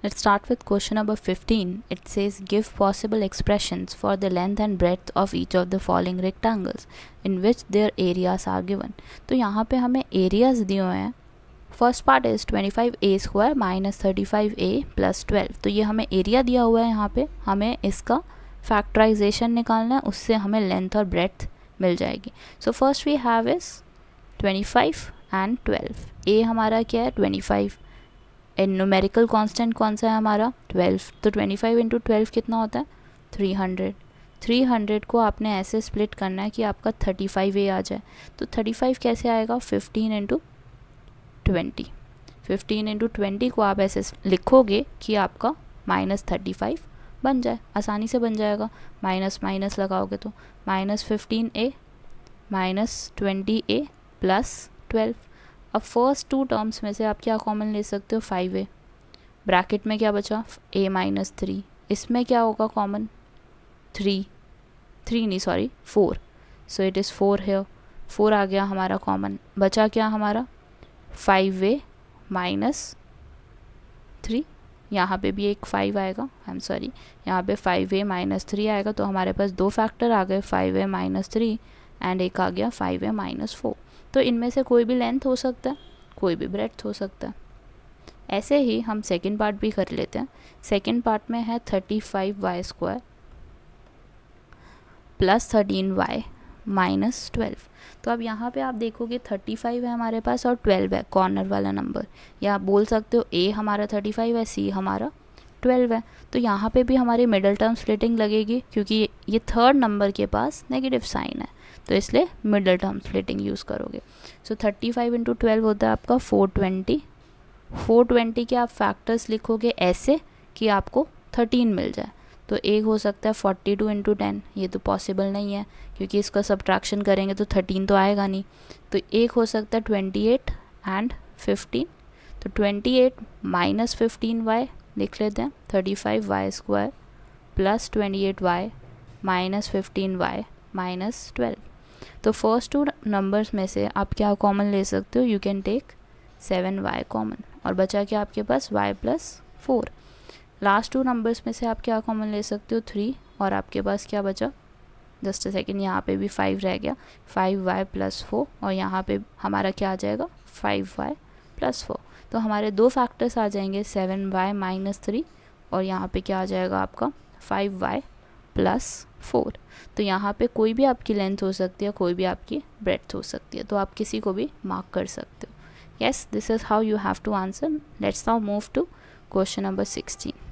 Let's start with question number 15. It says give possible expressions for the length and breadth of each of the following rectangles in which their areas are given. So here we have areas given. First part is 25a square minus 35a plus 12. So we have area given here. We have to हुआ है यहाँ पे हमें इसका factorisation निकालना है उससे हमें लेंथ और ब्रेथ मिल जाएगी so first we have is 25 and 12 a हमारा क्या है 25 एंड नोमेरिकल कांस्टेंट कौन सा है हमारा ट्वेल्व तो ट्वेंटी फाइव इंटू ट्वेल्व कितना होता है थ्री हंड्रेड थ्री हंड्रेड को आपने ऐसे स्प्लिट करना है कि आपका थर्टी फाइव ए आ जाए तो थर्टी फाइव कैसे आएगा fifteen into twenty fifteen into twenty को आप ऐसे लिखोगे कि आपका माइनस थर्टी फाइव बन जाए आसानी से बन जाएगा माइनस माइनस लगाओगे तो minus fifteen a minus twenty a plus twelve अब फर्स्ट टू टर्म्स में से आप क्या कॉमन ले सकते हो फाइव ए ब्रैकेट में क्या बचा ए माइनस थ्री इसमें क्या होगा कॉमन थ्री थ्री नहीं sorry four so it is four है फोर आ गया हमारा कॉमन बचा क्या हमारा फाइव ए माइनस थ्री यहाँ पे भी एक फाइव आएगा आई एम सॉरी यहाँ पे फाइव ए माइनस थ्री आएगा तो हमारे पास दो फैक्टर आ गए five a minus three and एक आ गया फाइव ए माइनस फोर तो इनमें से कोई भी लेंथ हो सकता है कोई भी ब्रेथ हो सकता है ऐसे ही हम सेकेंड पार्ट भी कर लेते हैं सेकेंड पार्ट में है thirty five y square plus thirteen y minus twelve तो अब यहाँ पे आप देखोगे थर्टी फाइव है हमारे पास और ट्वेल्व है कॉर्नर वाला नंबर या आप बोल सकते हो ए हमारा थर्टी फाइव है सी हमारा ट्वेल्व है तो यहाँ पे भी हमारी मिडल टर्म स्प्लिटिंग लगेगी क्योंकि ये थर्ड नंबर के पास नेगेटिव साइन है तो इसलिए मिडल टर्म स्प्लिटिंग यूज़ करोगे so thirty five into twelve होता है आपका फोर ट्वेंटी फोर ट्वेंटी के आप फैक्टर्स लिखोगे ऐसे कि आपको थर्टीन मिल जाए तो एक हो सकता है फोर्टी टू इंटू टेन ये तो पॉसिबल नहीं है क्योंकि इसका सब्ट्रैक्शन करेंगे तो थर्टीन तो आएगा नहीं तो एक हो सकता है ट्वेंटी एट एंड फिफ्टीन तो twenty eight minus fifteen y लिख लेते हैं thirty five y square plus twenty eight y minus fifteen y minus twelve तो फर्स्ट टू नंबर्स में से आप क्या कॉमन ले सकते हो you can take seven y common और बचा क्या आपके पास y plus four last two numbers में से आप क्या कॉमन ले सकते हो थ्री और आपके पास क्या बचा जस्ट अ सेकेंड यहाँ पे भी फाइव रह गया फाइव वाई प्लस फोर और यहाँ पे हमारा क्या आ जाएगा फाइव वाई प्लस फोर तो हमारे दो फैक्टर्स आ जाएंगे सेवन वाई माइनस थ्री और यहाँ पे क्या आ जाएगा आपका फाइव वाई प्लस फोर तो यहाँ पे कोई भी आपकी लेंथ हो सकती है कोई भी आपकी ब्रेथ हो सकती है तो आप किसी को भी मार्क कर सकते हो yes this is how you have to answer let's now move to question number sixteen